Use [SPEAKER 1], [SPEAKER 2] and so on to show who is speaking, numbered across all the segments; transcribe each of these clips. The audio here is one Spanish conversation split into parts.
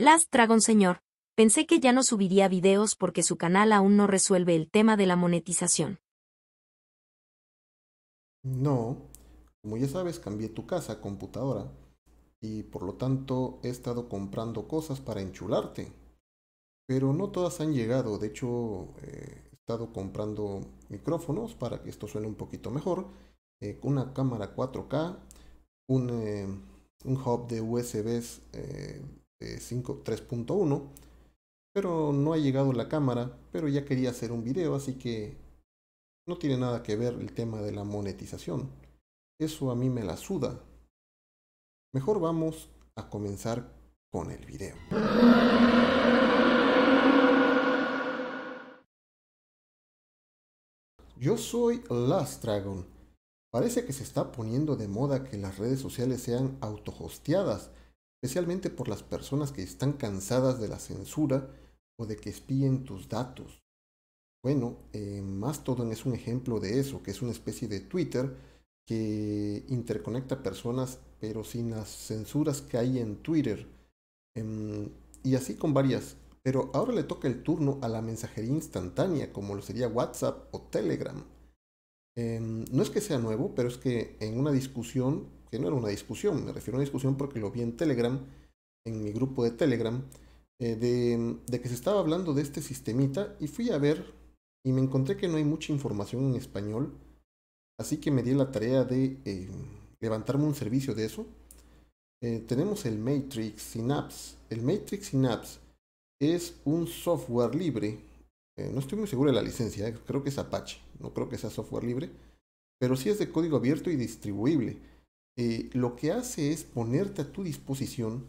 [SPEAKER 1] Last Dragon Señor, pensé que ya no subiría videos porque su canal aún no resuelve el tema de la monetización.
[SPEAKER 2] No, como ya sabes, cambié tu casa, computadora, y por lo tanto he estado comprando cosas para enchularte. Pero no todas han llegado, de hecho eh, he estado comprando micrófonos para que esto suene un poquito mejor, eh, una cámara 4K, un, eh, un hub de USBs 5.3.1, eh, pero no ha llegado la cámara, pero ya quería hacer un video, así que no tiene nada que ver el tema de la monetización. Eso a mí me la suda. Mejor vamos a comenzar con el video. Yo soy Last Dragon. Parece que se está poniendo de moda que las redes sociales sean autohosteadas especialmente por las personas que están cansadas de la censura o de que espíen tus datos. Bueno, eh, Mastodon es un ejemplo de eso, que es una especie de Twitter que interconecta personas, pero sin las censuras que hay en Twitter. Em, y así con varias. Pero ahora le toca el turno a la mensajería instantánea, como lo sería WhatsApp o Telegram. Em, no es que sea nuevo, pero es que en una discusión que no era una discusión, me refiero a una discusión porque lo vi en Telegram, en mi grupo de Telegram, eh, de, de que se estaba hablando de este sistemita y fui a ver y me encontré que no hay mucha información en español, así que me di la tarea de eh, levantarme un servicio de eso. Eh, tenemos el Matrix Synapse. El Matrix Synapse es un software libre. no estoy muy seguro de la licencia, creo que es Apache, no creo que sea software libre, pero sí es de código abierto y distribuible. Eh, lo que hace es ponerte a tu disposición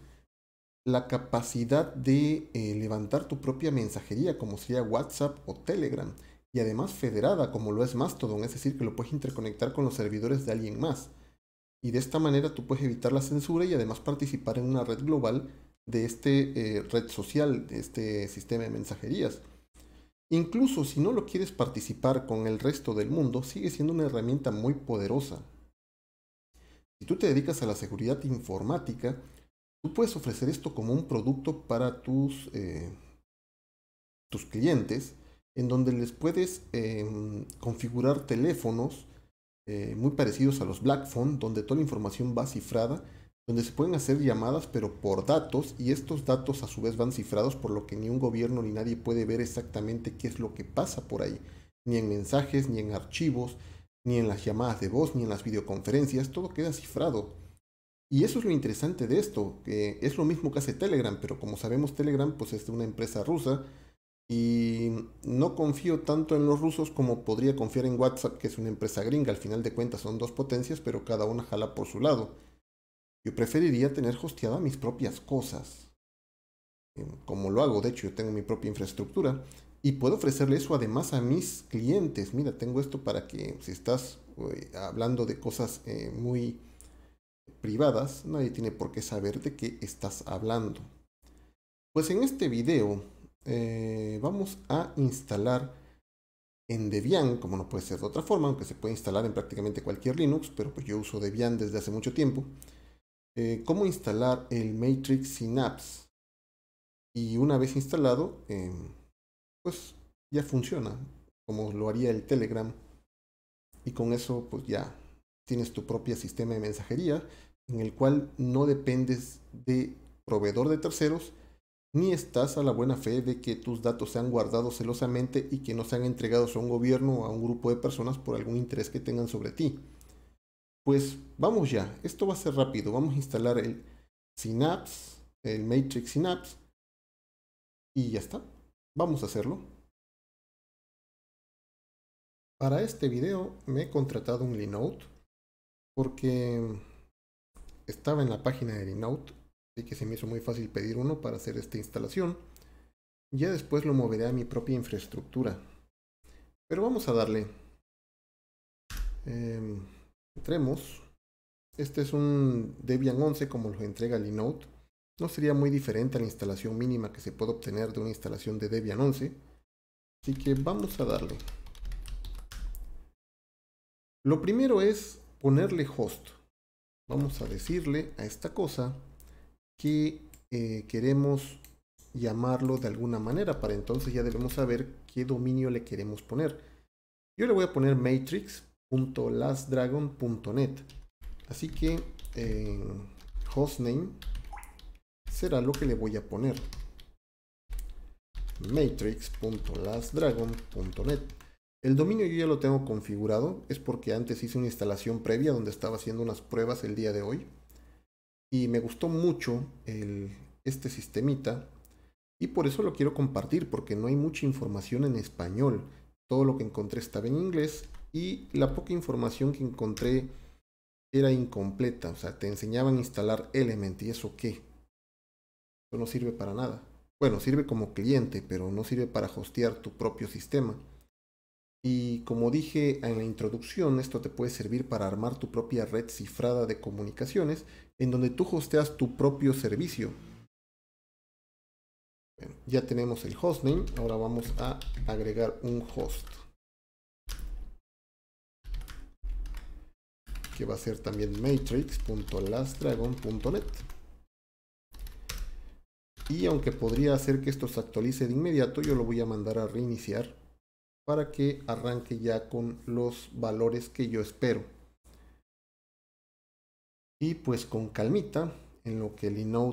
[SPEAKER 2] la capacidad de eh, levantar tu propia mensajería, como sería WhatsApp o Telegram, y además federada, como lo es Mastodon, es decir, que lo puedes interconectar con los servidores de alguien más. Y de esta manera tú puedes evitar la censura y además participar en una red global de este eh, red social, de este sistema de mensajerías. Incluso si no lo quieres participar con el resto del mundo, sigue siendo una herramienta muy poderosa, si tú te dedicas a la seguridad informática, tú puedes ofrecer esto como un producto para tus, eh, tus clientes, en donde les puedes em, configurar teléfonos eh, muy parecidos a los Black Phone, donde toda la información va cifrada, donde se pueden hacer llamadas pero por datos y estos datos a su vez van cifrados por lo que ni un gobierno ni nadie puede ver exactamente qué es lo que pasa por ahí, ni en mensajes, ni en archivos, ni en las llamadas de voz, ni en las videoconferencias, todo queda cifrado. Y eso es lo interesante de esto, que es lo mismo que hace Telegram, pero como sabemos Telegram pues es de una empresa rusa y no confío tanto en los rusos como podría confiar en WhatsApp, que es una empresa gringa, al final de cuentas son dos potencias, pero cada una jala por su lado. Yo preferiría tener hosteada mis propias cosas. Eh, como lo hago, de hecho yo tengo mi propia infraestructura y puedo ofrecerle eso además a mis clientes. Mira, tengo esto para que si estás eh, hablando de cosas eh, muy privadas, nadie tiene por qué saber de qué estás hablando. Pues en este video eh, vamos a instalar en Debian, como no puede ser de otra forma, aunque se puede instalar en prácticamente cualquier Linux, pero pues yo uso Debian desde hace mucho tiempo, cómo instalar el Matrix Synapse. Y una vez instalado, em, pues ya funciona, como lo haría el Telegram. Y con eso, pues ya tienes tu propio sistema de mensajería en el cual no dependes de proveedor de terceros, ni estás a la buena fe de que tus datos sean guardados celosamente y que no sean entregados a un gobierno o a un grupo de personas por algún interés que tengan sobre ti. Pues vamos ya, esto va a ser rápido, vamos a instalar el Synapse, el Matrix Synapse y ya está. Vamos a hacerlo. Para este video me he contratado un Linode porque estaba en la página de Linode, así que se me hizo muy fácil pedir uno para hacer esta instalación. Ya después lo moveré a mi propia infraestructura. Pero vamos a darle. Em, entremos. Este es un Debian 11 como lo entrega Linode. No sería muy diferente a la instalación mínima que se puede obtener de una instalación de Debian 11. Así que vamos a darle. Lo primero es ponerle host. Vamos a decirle a esta cosa que eh, queremos llamarlo de alguna manera. Para entonces ya debemos saber qué dominio le queremos poner. Yo le voy a poner matrix.lastdragon.net. Así que eh, hostname será lo que le voy a poner. matrix.lastdragon.net El dominio yo ya lo tengo configurado, es porque antes hice una instalación previa donde estaba haciendo unas pruebas el día de hoy. Y me gustó mucho este sistemita y por eso lo quiero compartir, porque no hay mucha información en español. Todo lo que encontré estaba en inglés y la poca información que encontré era incompleta. O sea, te enseñaban a instalar Element y eso qué no sirve para nada. Bueno, sirve como cliente, pero no sirve para hostear tu propio sistema. Y como dije en la introducción, esto te puede servir para armar tu propia red cifrada de comunicaciones en donde tú hosteas tu propio servicio. ya tenemos el hostname, ahora vamos a agregar un host. Que va a ser también matrix.lastdragon.net. Y aunque podría hacer que esto se actualice de inmediato, yo lo voy a mandar a reiniciar para que arranque ya con los valores que yo espero. Y pues con calmita, en lo que el lo,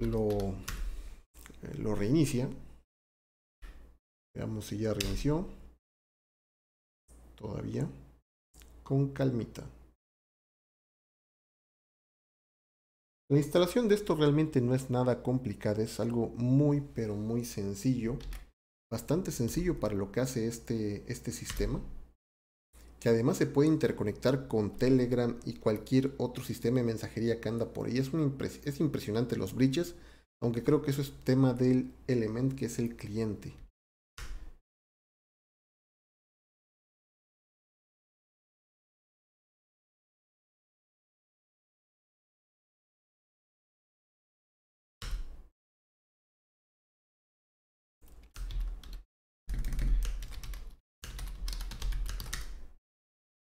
[SPEAKER 2] eh, lo reinicia. Veamos si ya reinició.
[SPEAKER 1] Todavía. Con calmita.
[SPEAKER 2] La instalación de esto realmente no es nada complicada, es algo muy pero muy sencillo, bastante sencillo para lo que hace este, este sistema, que además se puede interconectar con Telegram y cualquier otro sistema de mensajería que anda por ahí. Es, es impresionante los bridges, aunque creo que eso es tema del element que es el cliente.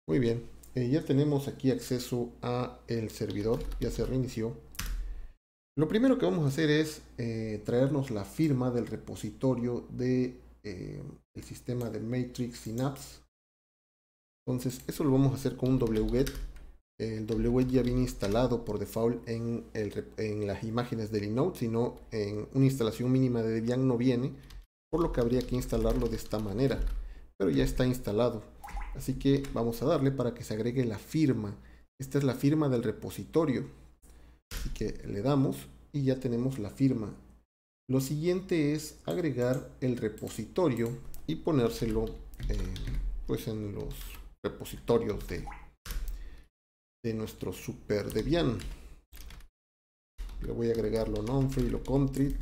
[SPEAKER 2] Muy bien, eh, ya tenemos aquí acceso a el servidor, ya se reinició. Lo primero que vamos a hacer es eh, traernos la firma del repositorio de eh, el sistema de Matrix Synapse. Entonces eso lo vamos a hacer con un wget. El wget ya viene instalado por default en, el, en las imágenes de Linode, sino en una instalación mínima de Debian no viene, por lo que habría que instalarlo de esta manera. Pero ya está instalado. Así que vamos a darle para que se agregue la firma. Esta es la firma del repositorio. Así que le damos y ya tenemos la firma. Lo siguiente es agregar el repositorio y ponérselo eh, pues en los repositorios de, de nuestro super Debian. Le voy a agregar lo non-free, lo country,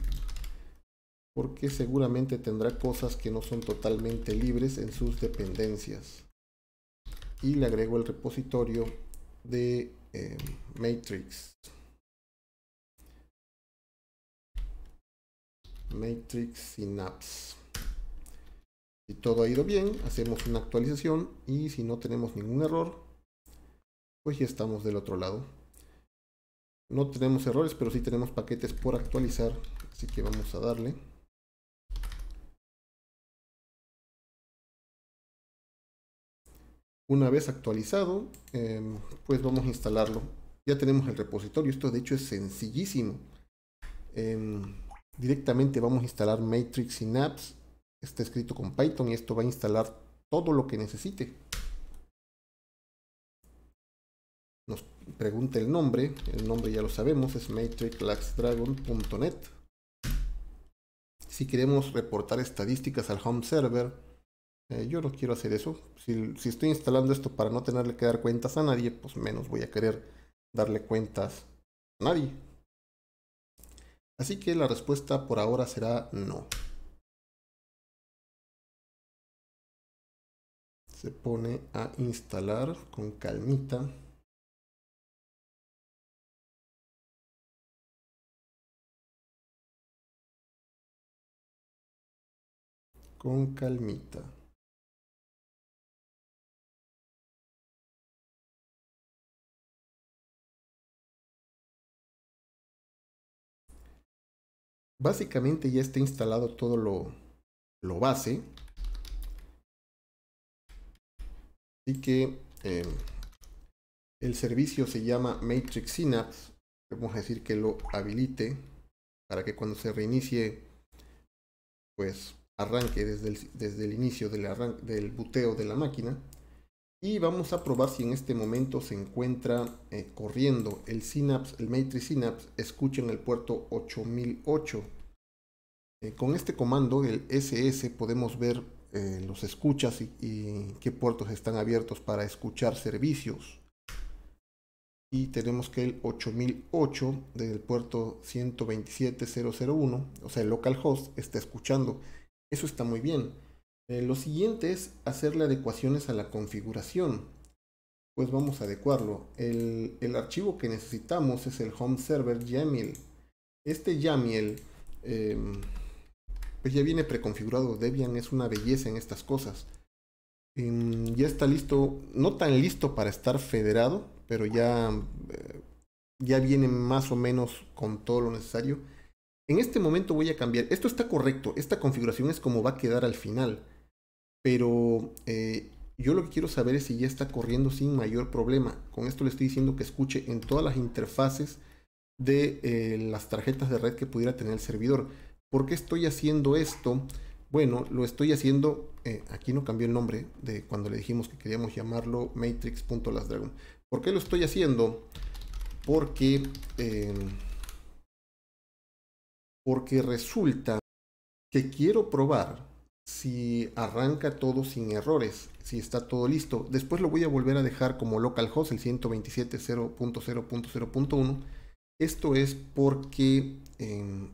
[SPEAKER 2] porque seguramente tendrá cosas que no son totalmente libres en sus dependencias y le agrego el repositorio de eh, matrix matrix synapse si todo ha ido bien hacemos una actualización y si no tenemos ningún error pues ya estamos del otro lado no tenemos errores pero sí tenemos paquetes por actualizar así que
[SPEAKER 1] vamos a darle
[SPEAKER 2] Una vez actualizado, em, pues vamos a instalarlo. Ya tenemos el repositorio, esto de hecho es sencillísimo. Em, directamente vamos a instalar Matrix Synapse. Está escrito con Python y esto va a instalar todo lo que necesite. Nos pregunta el nombre, el nombre ya lo sabemos, es matrixlaxdragon.net. Si queremos reportar estadísticas al home server, eh, yo no quiero hacer eso. Si, si, estoy instalando esto para no tenerle que dar cuentas a nadie, pues menos voy a querer darle cuentas a nadie. Así que la respuesta
[SPEAKER 1] por ahora será no. Se pone a instalar con calmita. Con calmita.
[SPEAKER 2] básicamente ya está instalado todo lo, lo base. Así que em, el servicio se llama Matrix Synapse. Vamos a decir que lo habilite para que cuando se reinicie, pues arranque desde el, desde el inicio del, del buteo de la máquina. Y vamos a probar si en este momento se encuentra eh, corriendo el Synapse, el Matrix Synapse, escucha en el puerto 8008. Eh, con este comando, el SS, podemos ver eh, los escuchas y, y, qué puertos están abiertos para escuchar servicios. Y tenemos que el 8008 del puerto 127.001, o sea, el localhost, está escuchando. Eso está muy bien. Eh, lo siguiente es hacerle adecuaciones a la configuración. Pues vamos a adecuarlo. El, archivo que necesitamos es el home server YAML. Este YAML em, pues ya viene preconfigurado. Debian es una belleza en estas cosas. Em, ya está listo, no tan listo para estar federado, pero ya, eh, ya viene más o menos con todo lo necesario. En este momento voy a cambiar. Esto está correcto. Esta configuración es como va a quedar al final pero eh, yo lo que quiero saber es si ya está corriendo sin mayor problema. Con esto le estoy diciendo que escuche en todas las interfaces de eh, las tarjetas de red que pudiera tener el servidor. ¿Por qué estoy haciendo esto? Bueno, lo estoy haciendo, eh, aquí no cambió el nombre de cuando le dijimos que queríamos llamarlo Matrix.lasDragon. ¿Por qué lo estoy haciendo? Porque, porque resulta que quiero probar si arranca todo sin errores, si está todo listo. Después lo voy a volver a dejar como localhost, el 127.0.0.0.1. Esto es porque em,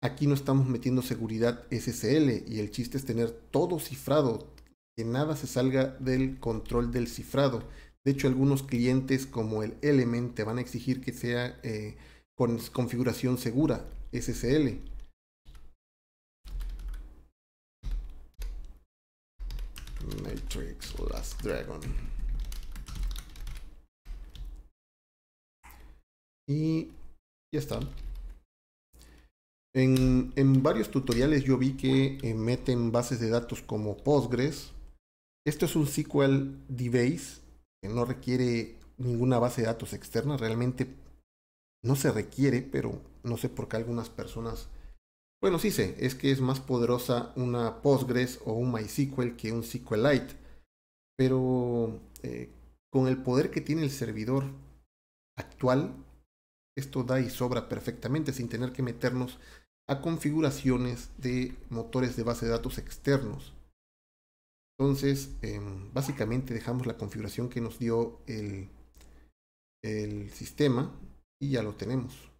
[SPEAKER 2] aquí no estamos metiendo seguridad SSL y el chiste es tener todo cifrado, que nada se salga del control del cifrado. De hecho, algunos clientes como el Element te van a exigir que sea eh, con configuración segura SSL
[SPEAKER 1] tricks Last Dragon.
[SPEAKER 2] Y ya está. En, en, varios tutoriales yo vi que eh, meten bases de datos como Postgres. Esto es un SQL Database que no requiere ninguna base de datos externa. Realmente no se requiere, pero no sé por qué algunas personas bueno, sí sé, es que es más poderosa una Postgres o un MySQL que un SQLite, pero eh, con el poder que tiene el servidor actual, esto da y sobra perfectamente sin tener que meternos a configuraciones de motores de base de datos externos. Entonces, em, básicamente dejamos la configuración que nos dio el, el sistema y ya lo tenemos.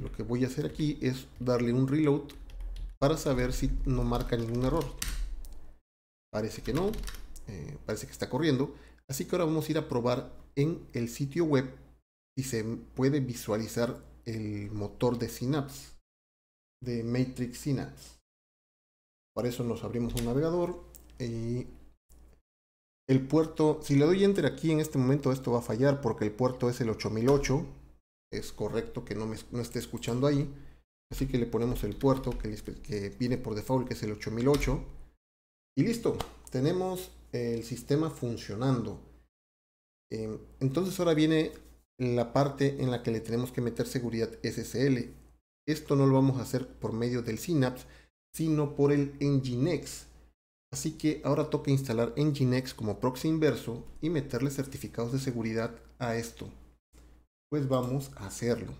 [SPEAKER 2] Lo que voy a hacer aquí es darle un reload para saber si no marca ningún error. Parece que no, eh, parece que está corriendo. Así que ahora vamos a ir a probar en el sitio web si se puede visualizar el motor de Synapse, de Matrix Synapse. Para eso nos abrimos un navegador y el puerto, si le doy enter aquí en este momento esto va a fallar porque el puerto es el 8008 es correcto que no, me, esté escuchando ahí. Así que le ponemos el puerto que, viene por default, que es el 8008. Y listo, tenemos el sistema funcionando. Em, entonces ahora viene la parte en la que le tenemos que meter seguridad SSL. Esto no lo vamos a hacer por medio del Synapse, sino por el Nginx. Así que ahora toca instalar Nginx como proxy inverso y meterle certificados de seguridad a esto pues
[SPEAKER 1] vamos a hacerlo.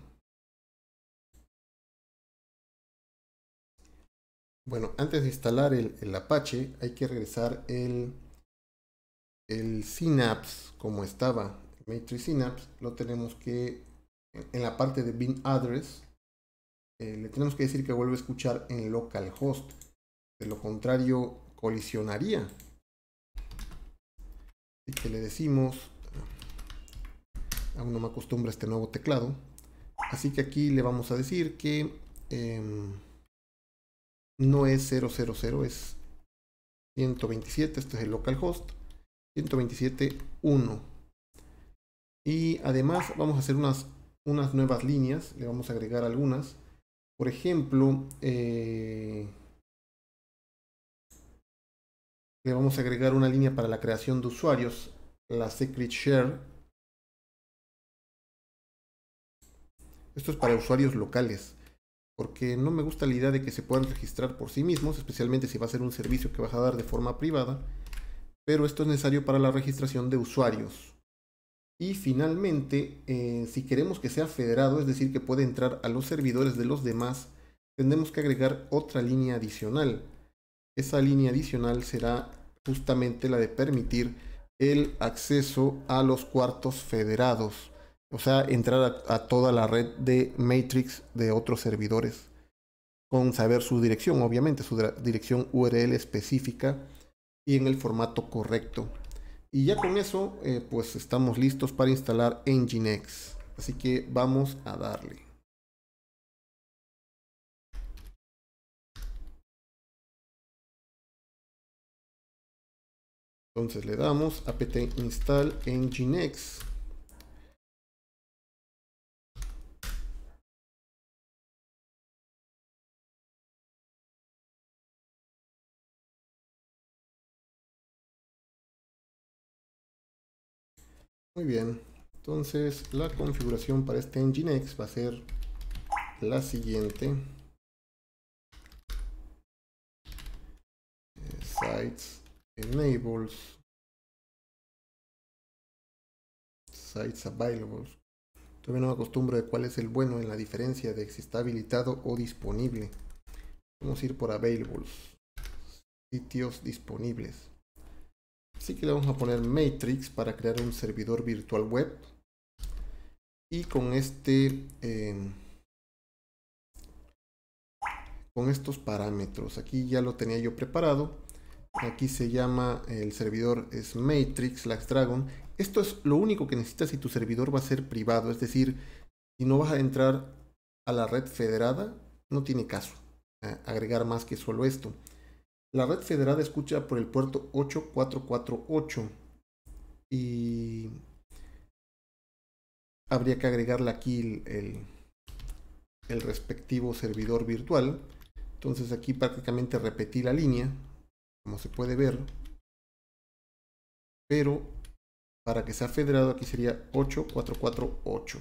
[SPEAKER 2] Bueno, antes de instalar el, Apache hay que regresar el, el Synapse como estaba. Matrix Synapse lo tenemos que, en, la parte de bin address, eh, le tenemos que decir que vuelve a escuchar en localhost. De lo contrario, colisionaría. Así que le decimos aún no me acostumbro a este nuevo teclado. Así que aquí le vamos a decir que em, no es 000, es 127, este es el localhost, 127.1. Y además vamos a hacer unas, unas nuevas líneas, le vamos a agregar algunas. Por ejemplo, eh, le vamos a agregar una línea para la creación de usuarios, la secret share, Esto es para usuarios locales, porque no me gusta la idea de que se puedan registrar por sí mismos, especialmente si va a ser un servicio que vas a dar de forma privada, pero esto es necesario para la registración de usuarios. Y finalmente, eh, si queremos que sea federado, es decir, que puede entrar a los servidores de los demás, tendremos que agregar otra línea adicional. Esa línea adicional será justamente la de permitir el acceso a los cuartos federados. O sea, entrar a, toda la red de Matrix de otros servidores con saber su dirección, obviamente, su dirección URL específica y en el formato correcto. Y ya con eso, eh, pues estamos listos para instalar Nginx. Así que vamos a darle.
[SPEAKER 1] Entonces le damos apt install nginx
[SPEAKER 2] Muy bien, entonces la configuración para este Nginx va a ser la siguiente. Sites enables. Sites available. Todavía no me acostumbro de cuál es el bueno en la diferencia de si está habilitado o disponible. Vamos a ir por available. Sitios disponibles. Así que le vamos a poner Matrix para crear un servidor virtual web. Y con este... Em, con estos parámetros. Aquí ya lo tenía yo preparado. Aquí se llama el servidor es Matrix Dragon. Esto es lo único que necesitas si tu servidor va a ser privado, es decir, si no vas a entrar a la red federada, no tiene caso eh, agregar más que solo esto. La red federada escucha por el puerto 8448 y habría que agregarle aquí el, el, respectivo servidor virtual. Entonces aquí prácticamente repetí la línea, como se puede ver, pero para que sea federado aquí sería 8448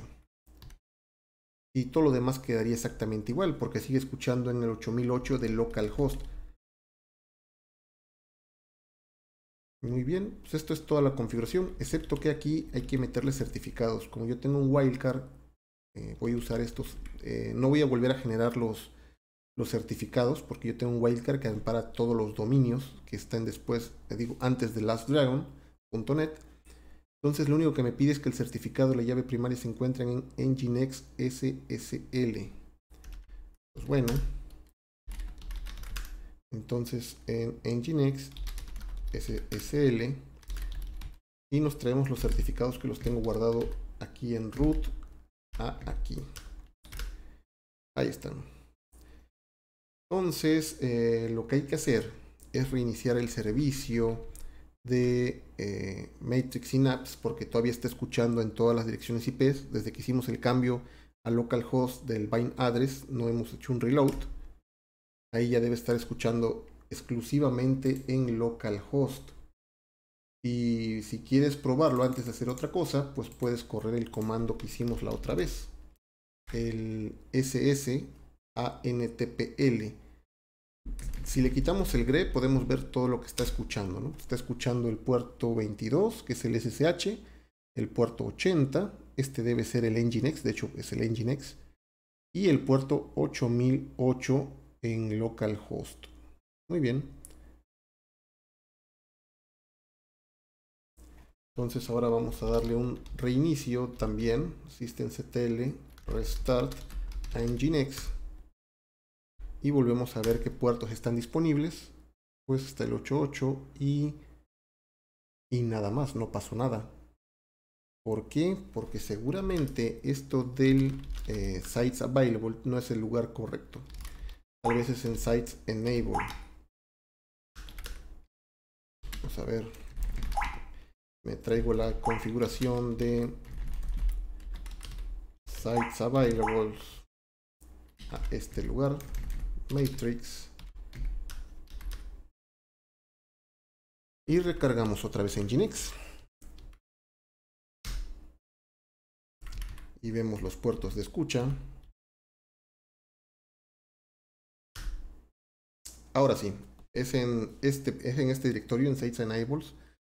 [SPEAKER 2] y todo lo demás quedaría exactamente igual porque sigue escuchando en el 8008 de localhost Muy bien, pues esto es toda la configuración, excepto que aquí hay que meterle certificados. Como yo tengo un wildcard, eh, voy a usar estos. Eh, no voy a volver a generar los, los certificados porque yo tengo un wildcard que ampara todos los dominios que están después, digo, antes de lastdragon.net. Entonces lo único que me pide es que el certificado de la llave primaria se encuentren en Nginx SSL. Pues bueno. Entonces en Nginx SSL y nos traemos los certificados que los tengo guardado aquí en root a aquí. Ahí están. Entonces, eh, lo que hay que hacer es reiniciar el servicio de eh, Matrix Synapse porque todavía está escuchando en todas las direcciones IP. Desde que hicimos el cambio a localhost del bind address, no hemos hecho un reload. Ahí ya debe estar escuchando exclusivamente en localhost. Y si quieres probarlo antes de hacer otra cosa, pues puedes correr el comando que hicimos la otra vez. El ss ssantpl. Si le quitamos el gre, podemos ver todo lo que está escuchando. ¿no? Está escuchando el puerto 22, que es el SSH, el puerto 80, este debe ser el Nginx, de hecho es el Nginx, y el puerto 8008 en
[SPEAKER 1] localhost. Muy bien.
[SPEAKER 2] Entonces ahora vamos a darle un reinicio también. Systemctl restart a Nginx. Y volvemos a ver qué puertos están disponibles. Pues está el 88 y, y nada más, no pasó nada. ¿Por qué? Porque seguramente esto del eh, Sites Available no es el lugar correcto. A veces en Sites Enable. A ver, me traigo la configuración de Sites Available a este lugar, Matrix. Y recargamos otra vez
[SPEAKER 1] Nginx. Y vemos los
[SPEAKER 2] puertos de escucha. Ahora sí, es en este, en este directorio, en Sites Enables.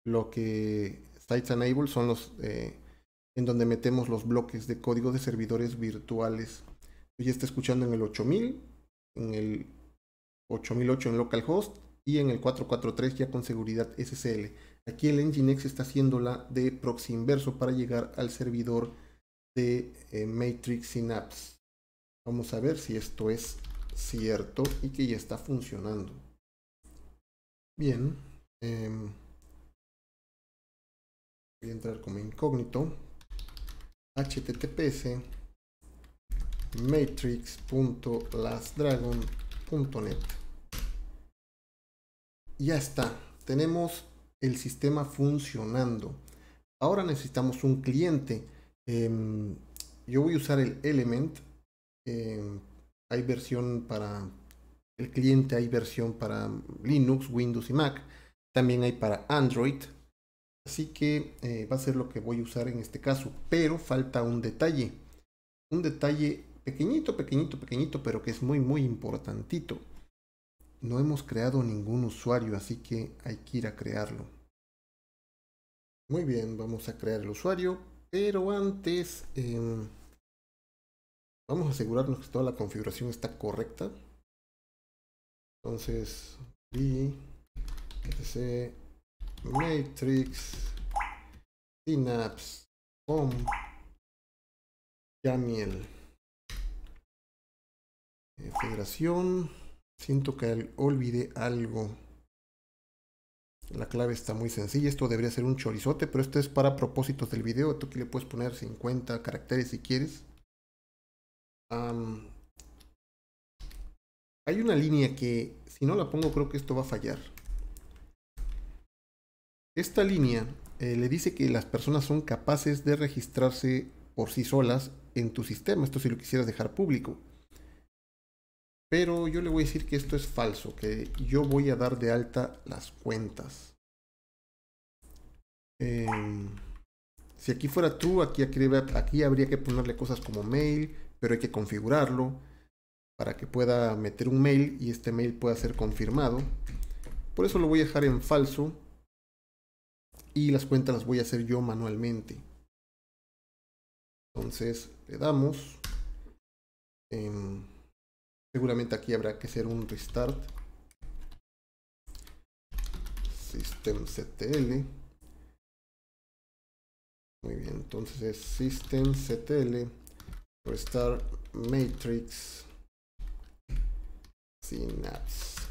[SPEAKER 2] Lo que Sites Enables son los eh, en donde metemos los bloques de código de servidores virtuales. ya está escuchando en el 8000, en el 8008 en localhost y en el 443 ya con seguridad SSL. Aquí el Nginx está haciéndola de proxy inverso para llegar al servidor de eh, Matrix Synapse. Vamos a ver si esto es cierto y que ya está funcionando. Bien. Em, voy a entrar como incógnito. https matrix.lastdragon.net Ya está. Tenemos el sistema funcionando. Ahora necesitamos un cliente. Em, yo voy a usar el element. Em, hay versión para el cliente hay versión para Linux, Windows y Mac. También hay para Android. Así que eh, va a ser lo que voy a usar en este caso. Pero falta un detalle. Un detalle pequeñito, pequeñito, pequeñito, pero que es muy, muy importantito. No hemos creado ningún usuario, así que hay que ir a crearlo. Muy bien, vamos a crear el usuario. Pero antes, em, vamos a asegurarnos que toda la configuración está correcta. Entonces, B, FC Matrix, Synapse, Home, Jamiel eh, federación. Siento que olvidé algo. La clave está muy sencilla. Esto debería ser un chorizote, pero esto es para propósitos del video. Tú que le puedes poner 50 caracteres si quieres. Hay una línea que, si no la pongo, creo que esto va a fallar. Esta línea eh, le dice que las personas son capaces de registrarse por sí solas en tu sistema. Esto si lo quisieras dejar público. Pero yo le voy a decir que esto es falso, que yo voy a dar de alta las cuentas. Em, si aquí fuera tú aquí, aquí, habría que ponerle cosas como mail, pero hay que configurarlo para que pueda meter un mail y este mail pueda ser confirmado. Por eso lo voy a dejar en falso y las cuentas las voy a hacer yo manualmente. Entonces le damos. Em, seguramente aquí habrá que hacer un restart. Systemctl. Muy bien, entonces es systemctl restart matrix Synapse.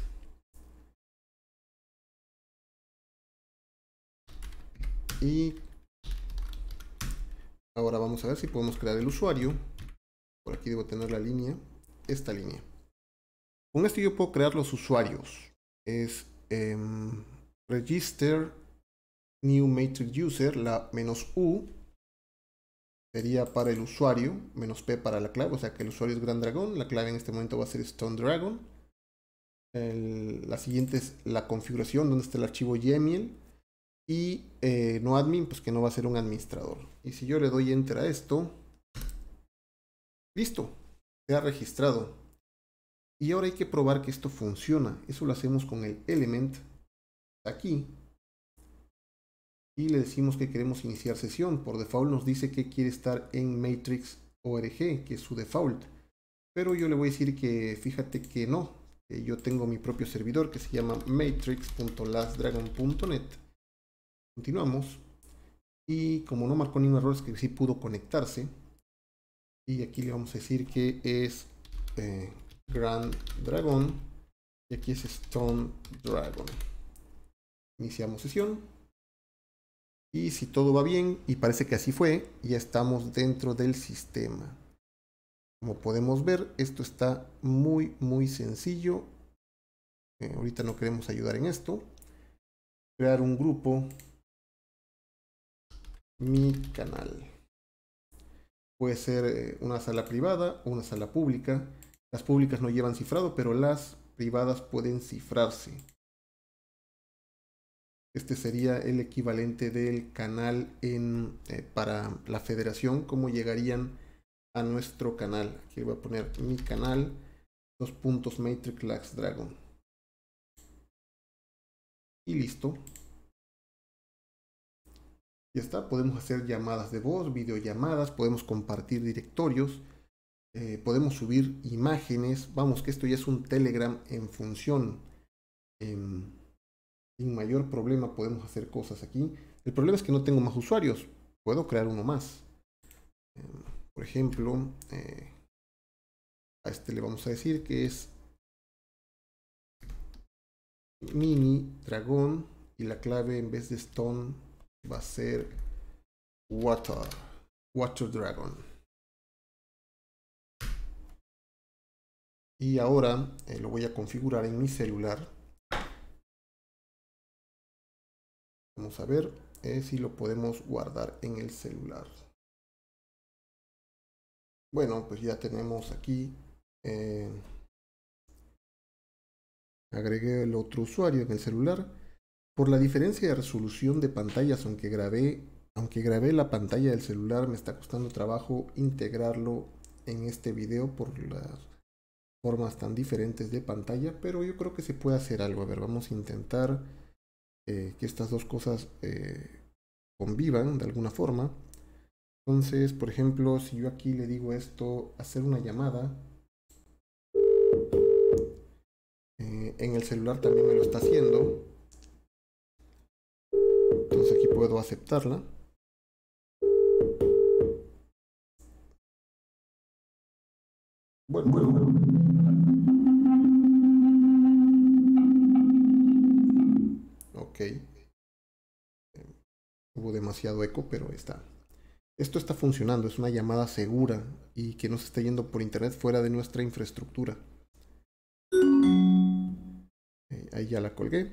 [SPEAKER 2] Y ahora vamos a ver si podemos crear el usuario. Por aquí debo tener la línea, esta línea. Con esto yo puedo crear los usuarios. Es em, register new matrix user, la menos U sería para el usuario, menos P para la clave, o sea que el usuario es Grand Dragon, la clave en este momento va a ser Stone Dragon la siguiente es la configuración, donde está el archivo YAML. Y eh, no admin, pues que no va a ser un administrador. Y si yo le doy enter a esto, listo, se ha registrado. Y ahora hay que probar que esto funciona. Eso lo hacemos con el element aquí. Y le decimos que queremos iniciar sesión. Por default nos dice que quiere estar en matrix.org, que es su default. Pero yo le voy a decir que fíjate que no, eh, yo tengo mi propio servidor que se llama matrix.lastdragon.net. Continuamos. Y como no marcó ningún error, es que sí pudo conectarse. Y aquí le vamos a decir que es eh, Grand Dragon. Y aquí es Stone Dragon. Iniciamos sesión. Y si todo va bien, y parece que así fue, ya estamos dentro del sistema. Como podemos ver, esto está muy, muy sencillo. Eh, ahorita no queremos ayudar en esto. Crear un grupo. Mi canal. Puede ser eh, una sala privada o una sala pública. Las públicas no llevan cifrado, pero las privadas pueden cifrarse. Este sería el equivalente del canal en, eh, para la federación, cómo llegarían a nuestro canal. Aquí voy a poner mi canal, dos puntos Matrix Lax Dragon. Y listo. Ya está, podemos hacer llamadas de voz, videollamadas, podemos compartir directorios, eh, podemos subir imágenes. Vamos, que esto ya es un Telegram en función. Em, sin mayor problema podemos hacer cosas aquí. El problema es que no tengo más usuarios. Puedo crear uno más. Em, por ejemplo, eh, a este le vamos a decir que es mini dragón y la clave en vez de stone va a ser water, water dragon.
[SPEAKER 1] y ahora eh, lo voy a configurar en mi celular vamos a ver eh, si lo podemos guardar en el celular
[SPEAKER 2] bueno, pues ya tenemos aquí. Eh, agregué el otro usuario en el celular. Por la diferencia de resolución de pantallas, aunque grabé, aunque grabé la pantalla del celular, me está costando trabajo integrarlo en este video por las formas tan diferentes de pantalla, pero yo creo que se puede hacer algo. A ver, vamos a intentar eh, que estas dos cosas eh, convivan de alguna forma. Entonces, por ejemplo, si yo aquí le digo esto, hacer una llamada, eh, en el celular también me lo está haciendo. Entonces aquí puedo
[SPEAKER 1] aceptarla. Bueno,
[SPEAKER 2] bueno. Ok. Hubo demasiado eco, pero está. Esto está funcionando, es una llamada segura y que no se está yendo por internet fuera de nuestra infraestructura. Eh, ahí ya la colgué.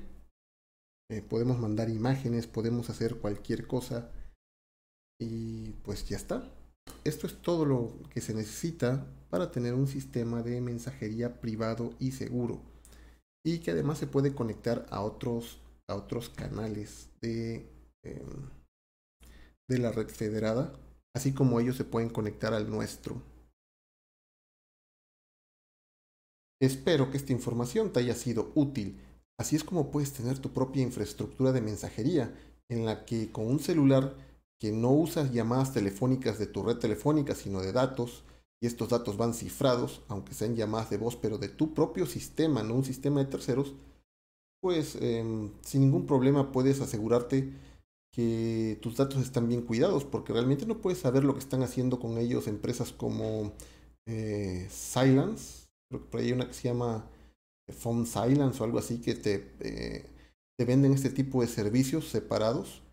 [SPEAKER 2] Eh, podemos mandar imágenes, podemos hacer cualquier cosa y pues ya está. Esto es todo lo que se necesita para tener un sistema de mensajería privado y seguro y que además se puede conectar a otros, a otros canales de... Em, de la red federada, así como ellos se pueden conectar al nuestro. Espero que esta información te haya sido útil. Así es como puedes tener tu propia infraestructura de mensajería, en la que con un celular que no usas llamadas telefónicas de tu red telefónica, sino de datos, y estos datos van cifrados, aunque sean llamadas de voz, pero de tu propio sistema, no un sistema de terceros, pues em, sin ningún problema puedes asegurarte tus datos están bien cuidados, porque realmente no puedes saber lo que están haciendo con ellos empresas como Silence, eh, creo que por hay una que se llama Phone eh, Silence o algo así, que te, eh, te venden este tipo de servicios separados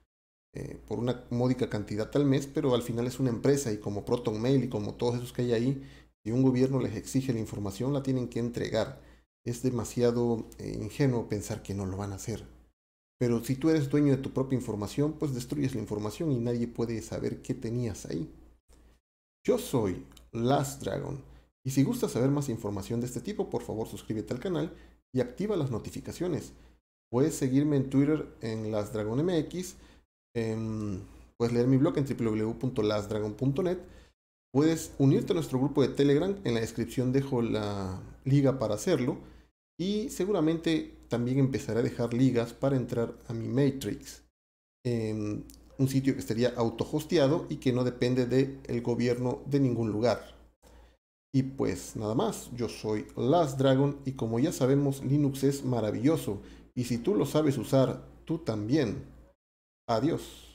[SPEAKER 2] por una módica cantidad al mes, pero al final es una empresa y como Proton Mail y como todos esos que hay ahí, si un gobierno les exige la información, la tienen que entregar. Es demasiado ingenuo pensar que no lo van a hacer. Pero si tú eres dueño de tu propia información, pues destruyes la información y nadie puede saber qué tenías ahí. Yo soy Last Dragon y si gustas saber más información de este tipo, por favor suscríbete al canal y activa las notificaciones. Puedes seguirme en Twitter en LastDragonMX, MX, em, puedes leer mi blog en www.lastdragon.net, puedes unirte a nuestro grupo de Telegram, en la descripción dejo la liga para hacerlo y seguramente también empezaré a dejar ligas para entrar a mi Matrix. Em, un sitio que estaría autohosteado y que no depende del gobierno de ningún lugar. Y pues nada más, yo soy Last Dragon y como ya sabemos Linux es maravilloso y si tú lo sabes usar, tú también. Adiós.